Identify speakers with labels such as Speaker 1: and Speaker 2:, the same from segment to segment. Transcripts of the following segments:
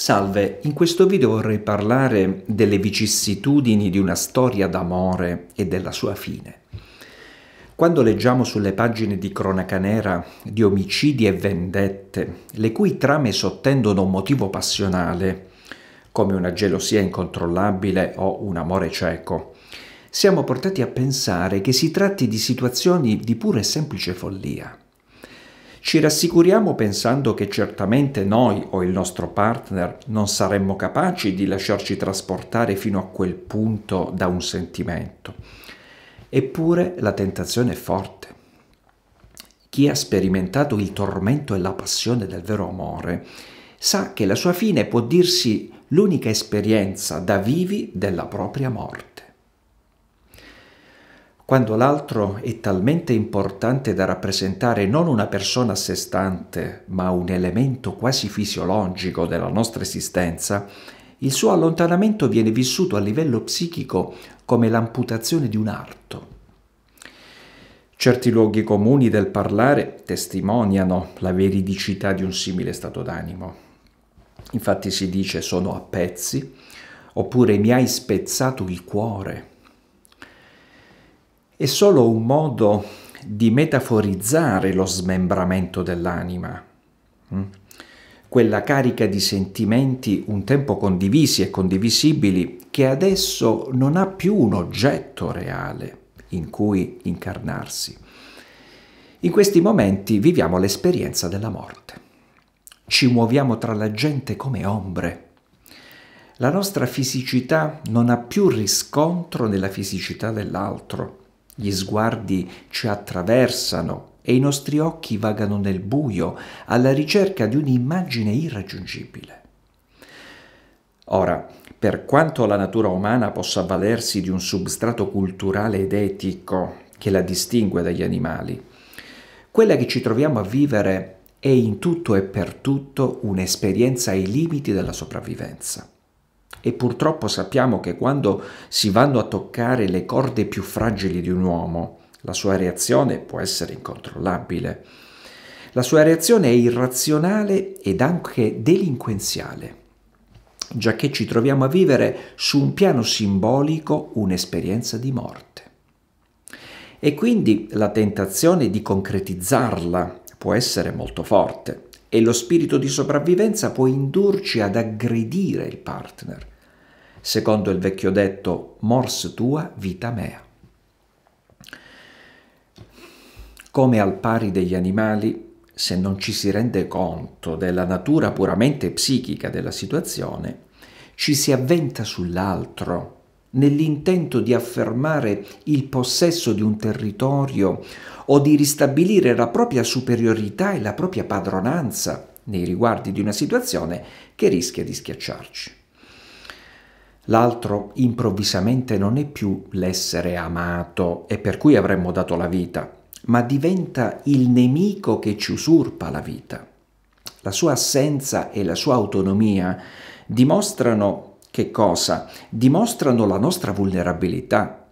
Speaker 1: Salve, in questo video vorrei parlare delle vicissitudini di una storia d'amore e della sua fine. Quando leggiamo sulle pagine di cronaca nera di omicidi e vendette, le cui trame sottendono un motivo passionale, come una gelosia incontrollabile o un amore cieco, siamo portati a pensare che si tratti di situazioni di pura e semplice follia. Ci rassicuriamo pensando che certamente noi o il nostro partner non saremmo capaci di lasciarci trasportare fino a quel punto da un sentimento. Eppure la tentazione è forte. Chi ha sperimentato il tormento e la passione del vero amore sa che la sua fine può dirsi l'unica esperienza da vivi della propria morte quando l'altro è talmente importante da rappresentare non una persona a sé stante, ma un elemento quasi fisiologico della nostra esistenza, il suo allontanamento viene vissuto a livello psichico come l'amputazione di un arto. Certi luoghi comuni del parlare testimoniano la veridicità di un simile stato d'animo. Infatti si dice sono a pezzi, oppure mi hai spezzato il cuore, è solo un modo di metaforizzare lo smembramento dell'anima, mm? quella carica di sentimenti un tempo condivisi e condivisibili che adesso non ha più un oggetto reale in cui incarnarsi. In questi momenti viviamo l'esperienza della morte. Ci muoviamo tra la gente come ombre. La nostra fisicità non ha più riscontro nella fisicità dell'altro gli sguardi ci attraversano e i nostri occhi vagano nel buio alla ricerca di un'immagine irraggiungibile. Ora, per quanto la natura umana possa avvalersi di un substrato culturale ed etico che la distingue dagli animali, quella che ci troviamo a vivere è in tutto e per tutto un'esperienza ai limiti della sopravvivenza. E purtroppo sappiamo che quando si vanno a toccare le corde più fragili di un uomo, la sua reazione può essere incontrollabile. La sua reazione è irrazionale ed anche delinquenziale, giacché ci troviamo a vivere su un piano simbolico un'esperienza di morte. E quindi la tentazione di concretizzarla può essere molto forte e lo spirito di sopravvivenza può indurci ad aggredire il partner, secondo il vecchio detto mors tua, vita mea. Come al pari degli animali, se non ci si rende conto della natura puramente psichica della situazione, ci si avventa sull'altro nell'intento di affermare il possesso di un territorio o di ristabilire la propria superiorità e la propria padronanza nei riguardi di una situazione che rischia di schiacciarci. L'altro improvvisamente non è più l'essere amato e per cui avremmo dato la vita, ma diventa il nemico che ci usurpa la vita. La sua assenza e la sua autonomia dimostrano che cosa? Dimostrano la nostra vulnerabilità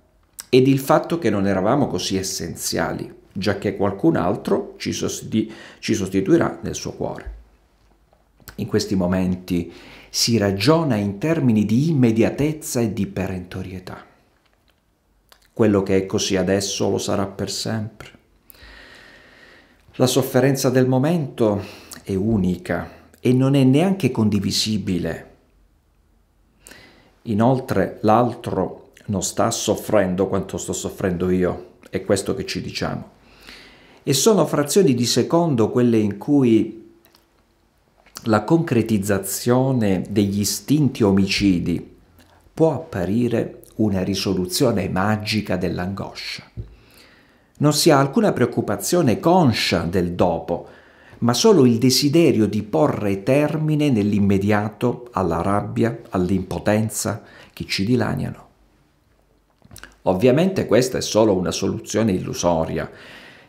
Speaker 1: ed il fatto che non eravamo così essenziali, già che qualcun altro ci, sostitu- ci sostituirà nel suo cuore. In questi momenti si ragiona in termini di immediatezza e di perentorietà. Quello che è così adesso lo sarà per sempre. La sofferenza del momento è unica e non è neanche condivisibile Inoltre l'altro non sta soffrendo quanto sto soffrendo io, è questo che ci diciamo. E sono frazioni di secondo quelle in cui la concretizzazione degli istinti omicidi può apparire una risoluzione magica dell'angoscia. Non si ha alcuna preoccupazione conscia del dopo, ma solo il desiderio di porre termine nell'immediato alla rabbia, all'impotenza che ci dilaniano. Ovviamente questa è solo una soluzione illusoria,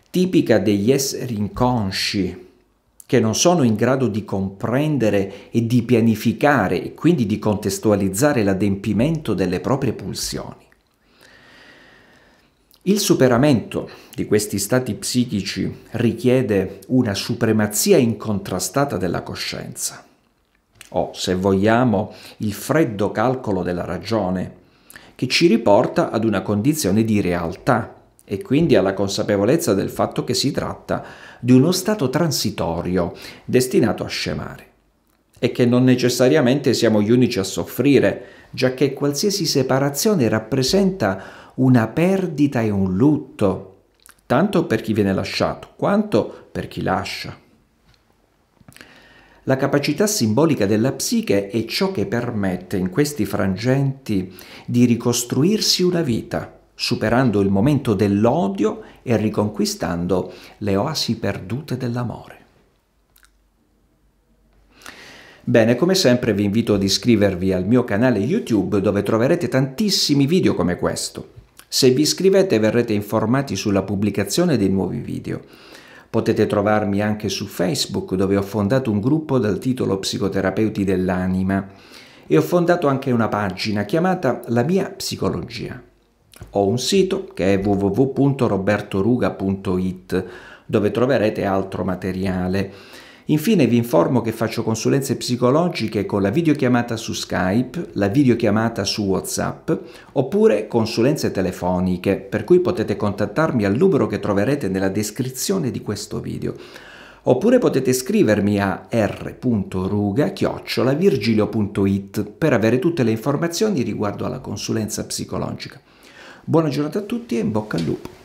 Speaker 1: tipica degli esseri inconsci, che non sono in grado di comprendere e di pianificare e quindi di contestualizzare l'adempimento delle proprie pulsioni. Il superamento di questi stati psichici richiede una supremazia incontrastata della coscienza, o se vogliamo il freddo calcolo della ragione, che ci riporta ad una condizione di realtà e quindi alla consapevolezza del fatto che si tratta di uno stato transitorio destinato a scemare e che non necessariamente siamo gli unici a soffrire, giacché qualsiasi separazione rappresenta una perdita e un lutto, tanto per chi viene lasciato quanto per chi lascia. La capacità simbolica della psiche è ciò che permette in questi frangenti di ricostruirsi una vita, superando il momento dell'odio e riconquistando le oasi perdute dell'amore. Bene, come sempre vi invito ad iscrivervi al mio canale YouTube dove troverete tantissimi video come questo. Se vi iscrivete verrete informati sulla pubblicazione dei nuovi video. Potete trovarmi anche su Facebook dove ho fondato un gruppo dal titolo Psicoterapeuti dell'anima e ho fondato anche una pagina chiamata La mia psicologia. Ho un sito che è www.robertoruga.it dove troverete altro materiale Infine vi informo che faccio consulenze psicologiche con la videochiamata su Skype, la videochiamata su WhatsApp oppure consulenze telefoniche, per cui potete contattarmi al numero che troverete nella descrizione di questo video. Oppure potete scrivermi a r.ruga-virgilio.it per avere tutte le informazioni riguardo alla consulenza psicologica. Buona giornata a tutti e in bocca al lupo!